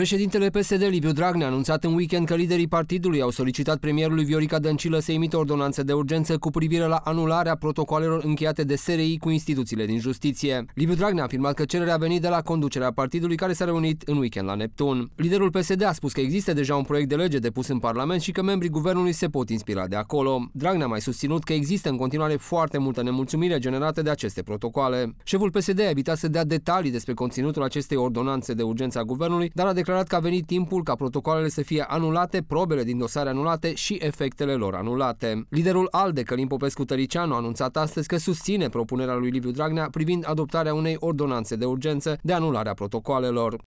Președintele PSD Liviu Dragnea a anunțat în weekend că liderii partidului au solicitat premierului Viorica Dăncilă să emită ordonanță de urgență cu privire la anularea protocoalelor încheiate de SRI cu instituțiile din justiție. Liviu Dragnea a afirmat că cererea a venit de la conducerea partidului care s-a reunit în weekend la Neptun. Liderul PSD a spus că există deja un proiect de lege depus în Parlament și că membrii guvernului se pot inspira de acolo. Dragnea a mai susținut că există în continuare foarte multă nemulțumire generată de aceste protocoale. Șeful PSD a evitat să dea detalii despre conținutul acestei ordonanțe de urgență a guvernului, dar a declarat că a venit timpul ca protocoalele să fie anulate, probele din dosare anulate și efectele lor anulate. Liderul ALDE, Călim Popescu Tăricianu, a anunțat astăzi că susține propunerea lui Liviu Dragnea privind adoptarea unei ordonanțe de urgență de anularea protocoalelor.